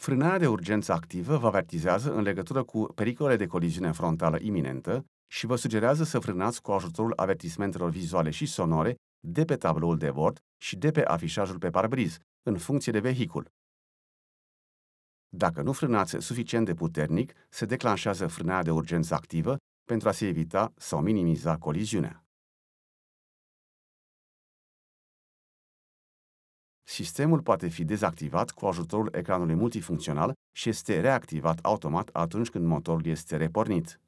Frânarea de urgență activă vă avertizează în legătură cu pericolele de coliziune frontală iminentă și vă sugerează să frânați cu ajutorul avertismentelor vizuale și sonore de pe tabloul de bord și de pe afișajul pe parbriz, în funcție de vehicul. Dacă nu frânați suficient de puternic, se declanșează frânarea de urgență activă pentru a se evita sau minimiza coliziunea. Sistemul poate fi dezactivat cu ajutorul ecranului multifuncțional și este reactivat automat atunci când motorul este repornit.